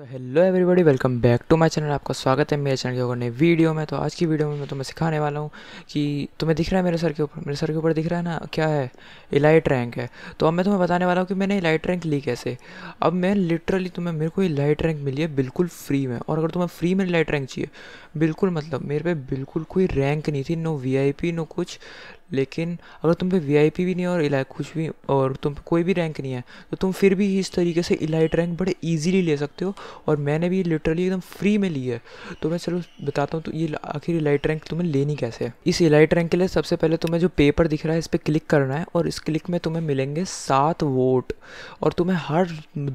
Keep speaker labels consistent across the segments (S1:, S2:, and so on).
S1: so hello everybody welcome back to my channel आपका स्वागत है मेरे चैनल के नए वीडियो में तो आज की वीडियो में मैं तुम्हें सिखाने वाला हूँ कि तुम्हें दिख रहा है मेरे सर के ऊपर मेरे सर के ऊपर दिख रहा है ना क्या है इलाइट रैंक है तो अब मैं तुम्हें बताने वाला हूँ कि मैंने इलाइट रैंक ली कैसे अब मैं लिटरली तुम्हें मेरे को इलाइट रैंक मिली है बिल्कुल फ्री में और अगर तुम्हें फ्री में इलाइट रैंक चाहिए बिल्कुल मतलब मेरे पे बिल्कुल कोई रैंक नहीं थी नो वी नो कुछ लेकिन अगर तुम पे वीआईपी भी नहीं है और इलाइट कुछ भी और तुम पे कोई भी रैंक नहीं है तो तुम फिर भी इस तरीके से इलाइट रैंक बड़े इजीली ले सकते हो और मैंने भी लिटरली एकदम फ्री में ली है तो मैं चलो बताता हूँ तो ये आखिर इलाइट रैंक तुम्हें लेनी कैसे है इस इलाइट रैंक के लिए सबसे पहले तुम्हें जो पेपर दिख रहा है इस पर क्लिक करना है और इस क्लिक में तुम्हें मिलेंगे सात वोट और तुम्हें हर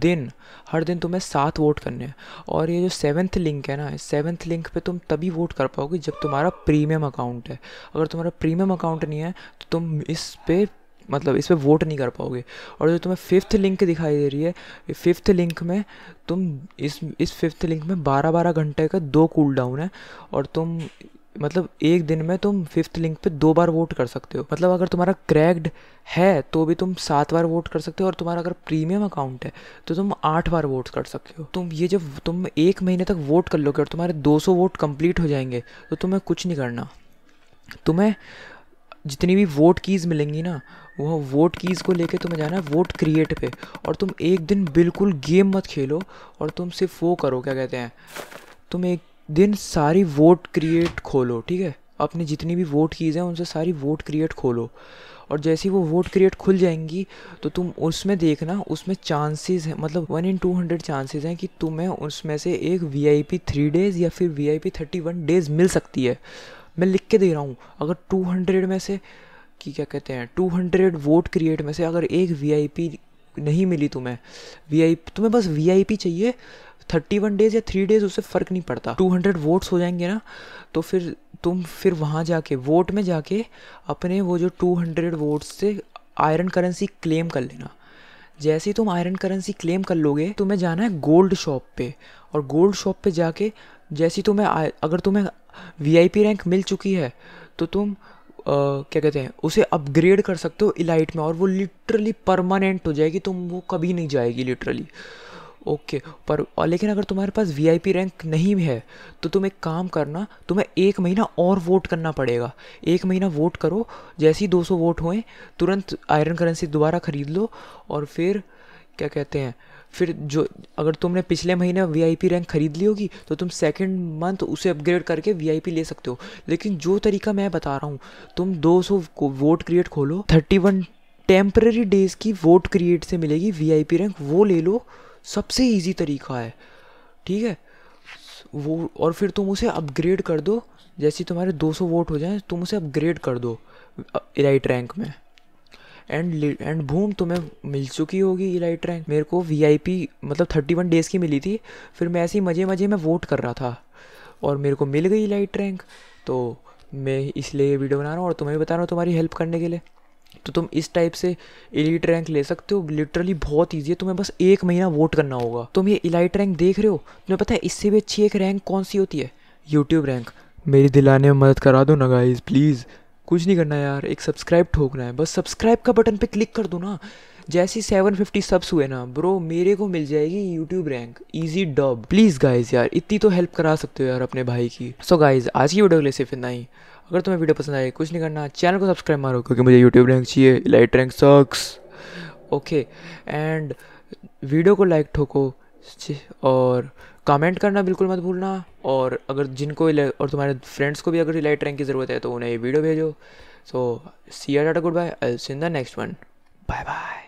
S1: दिन हर दिन तुम्हें सात वोट करने हैं और ये जो सेवन्थ लिंक है ना सेवन्थ लिंक पर तुम तभी वोट कर पाओगे जब तुम्हारा प्रीमियम अकाउंट है अगर तुम्हारा प्रीमियम अकाउंट नहीं है है तो तुम इस पर मतलब इस पर वोट नहीं कर पाओगे और जो तुम्हें फिफ्थ लिंक दिखाई दे रही है फिफ्थ लिंक में तुम इस इस फिफ्थ लिंक में बारह बारह घंटे का दो कूल डाउन है और तुम मतलब एक दिन में तुम फिफ्थ लिंक पे दो बार वोट कर सकते हो मतलब अगर तुम्हारा क्रैक्ड है तो भी तुम सात बार वोट कर सकते हो और तुम्हारा अगर प्रीमियम अकाउंट है तो तुम आठ बार वोट कर सकते हो तुम ये जब तुम एक महीने तक वोट कर लोगे और तुम्हारे 200 वोट कंप्लीट हो जाएंगे तो तुम्हें कुछ नहीं करना तुम्हें जितनी भी वोट कीज़ मिलेंगी ना वह वोट कीज़ को लेके तुम्हें जाना है वोट क्रिएट पे और तुम एक दिन बिल्कुल गेम मत खेलो और तुम सिर्फ वो करो क्या कहते हैं तुम एक दिन सारी वोट क्रिएट खोलो ठीक है अपनी जितनी भी वोट कीज़ हैं उनसे सारी वोट क्रिएट खोलो और ही वो वोट क्रिएट खुल जाएंगी तो तुम उसमें देखना उसमें चांसेस हैं मतलब one in two hundred chances हैं कि तुम्हें उसमें से एक V I P three days या फिर V I P thirty one days मिल सकती है मैं लिख के दे रहा हूँ अगर 200 में से कि क्या कहते हैं 200 वोट क्रिएट में से अगर एक वीआईपी नहीं मिली तुम्हें वी तुम्हें बस वीआईपी चाहिए थर्टी वन डेज़ या थ्री डेज़ उससे फ़र्क नहीं पड़ता टू हंड्रेड वोट्स हो जाएंगे ना तो फिर तुम फिर वहाँ जाके वोट में जाके अपने वो जो टू हंड्रेड वोट्स से आयरन करेंसी क्लेम कर लेना जैसे ही तुम आयरन करेंसी क्लेम कर लोगे तुम्हें जाना है गोल्ड शॉप पे और गोल्ड शॉप पे जाके जैसे तुम्हें अगर तुम्हें वीआईपी रैंक मिल चुकी है तो तुम Uh, क्या कहते हैं उसे अपग्रेड कर सकते हो इलाइट में और वो लिटरली परमानेंट हो जाएगी तुम वो कभी नहीं जाएगी लिटरली ओके okay, पर और लेकिन अगर तुम्हारे पास वीआईपी रैंक नहीं है तो तुम एक काम करना तुम्हें एक महीना और वोट करना पड़ेगा एक महीना वोट करो जैसे ही 200 वोट हुए तुरंत आयरन करेंसी दोबारा ख़रीद लो और फिर क्या कहते हैं फिर जो अगर तुमने पिछले महीने वी रैंक ख़रीद ली होगी तो तुम सेकेंड मंथ उसे अपग्रेड करके वी ले सकते हो लेकिन जो तरीका मैं बता रहा हूँ तुम 200 को वोट क्रिएट खोलो 31 टेम्प्रेरी डेज़ की वोट क्रिएट से मिलेगी वी रैंक वो ले लो सबसे ईजी तरीका है ठीक है वो और फिर तुम उसे अपग्रेड कर दो जैसे तुम्हारे 200 वोट हो जाए तुम उसे अपग्रेड कर दो राइट रैंक में एंड एंड भूम तुम्हें मिल चुकी होगी इलाइट रैंक मेरे को वीआईपी मतलब थर्टी वन डेज़ की मिली थी फिर मैं ऐसे ही मज़े मज़े में वोट कर रहा था और मेरे को मिल गई इलाइट रैंक तो मैं इसलिए ये वीडियो बना रहा हूँ और तुम्हें भी बता रहा हूँ तुम्हारी हेल्प करने के लिए तो तुम इस टाइप से इलीट रैंक ले सकते हो लिटरली बहुत ईजी है तुम्हें बस एक महीना वोट करना होगा तुम ये इलाइट रैंक देख रहे हो तुम्हें पता है इससे भी अच्छी एक रैंक कौन सी होती है यूट्यूब रैंक मेरी दिलाने में मदद करा दो ना गाइज प्लीज़ कुछ नहीं करना यार एक सब्सक्राइब ठोकना है बस सब्सक्राइब का बटन पे क्लिक कर दो ना जैसे सेवन फिफ्टी सब्स हुए ना ब्रो मेरे को मिल जाएगी YouTube rank easy dub please guys यार इतनी तो हेल्प करा सकते हो यार अपने भाई की सो so गाइज आज की वीडियो के लिए सिर्फ इतना ही अगर तुम्हें वीडियो पसंद आए कुछ नहीं करना चैनल को सब्सक्राइब मारो क्योंकि मुझे यूट्यूब रैंक चाहिए light rank sucks okay and video को लाइक ठोको और कमेंट करना बिल्कुल मत भूलना और अगर जिनको और तुम्हारे फ्रेंड्स को भी अगर इलाइट रैंक की ज़रूरत है तो उन्हें ये वीडियो भेजो सो सी आर डाटा good bye I see in the next one bye bye